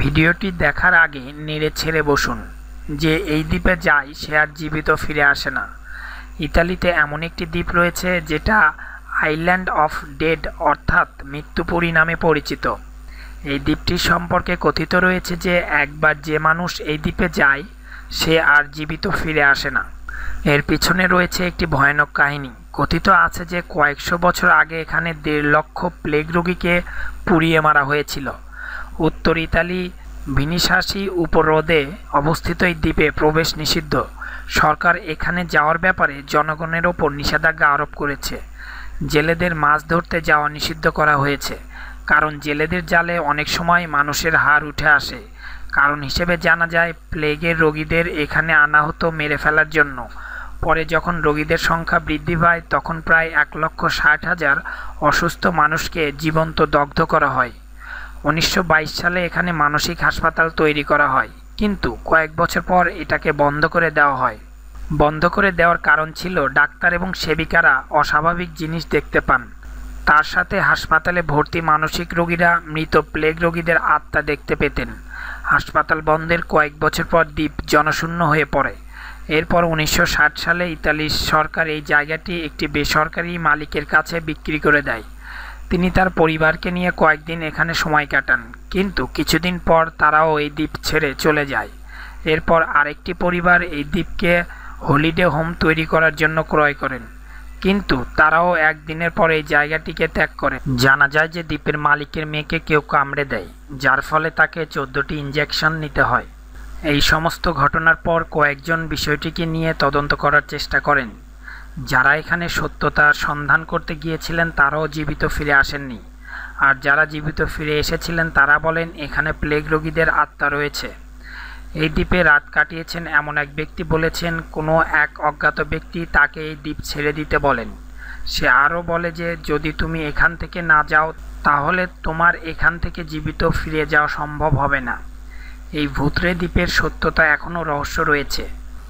ভিডিওটি দেখার আগে নেড়ে ছেড়ে বসুন যে এই দ্বীপে যায় সে আর জীবিত ফিরে আসে না ইতালিতে এমন একটি দ্বীপ রয়েছে যেটা আইল্যান্ড অফ ডেড অর্থাৎ মৃত্যুপুরী নামে পরিচিত এই দ্বীপটি সম্পর্কে কথিত রয়েছে যে একবার যে মানুষ এই দ্বীপে যায় সে আর জীবিত ফিরে আসে না এর পিছনে রয়েছে একটি ভয়ানক কাহিনী কথিত আছে যে কয়েকশো বছর আগে এখানে দেড় লক্ষ প্লেগ রোগীকে পুড়িয়ে মারা হয়েছিল উত্তর ইতালি ভিনিশাসি উপহ্রদে অবস্থিত এই দ্বীপে প্রবেশ নিষিদ্ধ সরকার এখানে যাওয়ার ব্যাপারে জনগণের ওপর নিষেধাজ্ঞা আরোপ করেছে জেলেদের মাছ ধরতে যাওয়া নিষিদ্ধ করা হয়েছে কারণ জেলেদের জালে অনেক সময় মানুষের হার উঠে আসে কারণ হিসেবে জানা যায় প্লেগের রোগীদের এখানে আনা হতো মেরে ফেলার জন্য পরে যখন রোগীদের সংখ্যা বৃদ্ধি পায় তখন প্রায় এক লক্ষ ষাট হাজার অসুস্থ মানুষকে জীবন্ত দগ্ধ করা হয় উনিশশো সালে এখানে মানসিক হাসপাতাল তৈরি করা হয় কিন্তু কয়েক বছর পর এটাকে বন্ধ করে দেওয়া হয় বন্ধ করে দেওয়ার কারণ ছিল ডাক্তার এবং সেবিকারা অস্বাভাবিক জিনিস দেখতে পান তার সাথে হাসপাতালে ভর্তি মানসিক রোগীরা মৃত প্লেগ রোগীদের আত্মা দেখতে পেতেন হাসপাতাল বন্ধের কয়েক বছর পর দ্বীপ জনশূন্য হয়ে পড়ে এরপর উনিশশো সালে ইতালির সরকার এই জায়গাটি একটি বেসরকারি মালিকের কাছে বিক্রি করে দেয় তিনি তার পরিবারকে নিয়ে কয়েকদিন এখানে সময় কাটান কিন্তু কিছুদিন পর তারাও এই দ্বীপ ছেড়ে চলে যায় এরপর আরেকটি পরিবার এই দ্বীপকে হলিডে হোম তৈরি করার জন্য ক্রয় করেন কিন্তু তারাও একদিনের পর এই জায়গাটিকে ত্যাগ করে জানা যায় যে দ্বীপের মালিকের মেয়েকে কেউ কামড়ে দেয় যার ফলে তাকে চোদ্দোটি ইঞ্জেকশন নিতে হয় এই সমস্ত ঘটনার পর কয়েকজন বিষয়টিকে নিয়ে তদন্ত করার চেষ্টা করেন যারা এখানে সত্যতার সন্ধান করতে গিয়েছিলেন তারাও জীবিত ফিরে আসেননি আর যারা জীবিত ফিরে এসেছিলেন তারা বলেন এখানে প্লেগ রোগীদের আত্মা রয়েছে এই দ্বীপে রাত কাটিয়েছেন এমন এক ব্যক্তি বলেছেন কোনো এক অজ্ঞাত ব্যক্তি তাকে এই দ্বীপ ছেড়ে দিতে বলেন সে আরও বলে যে যদি তুমি এখান থেকে না যাও তাহলে তোমার এখান থেকে জীবিত ফিরে যাওয়া সম্ভব হবে না এই ভূত্রে দ্বীপের সত্যতা এখনও রহস্য রয়েছে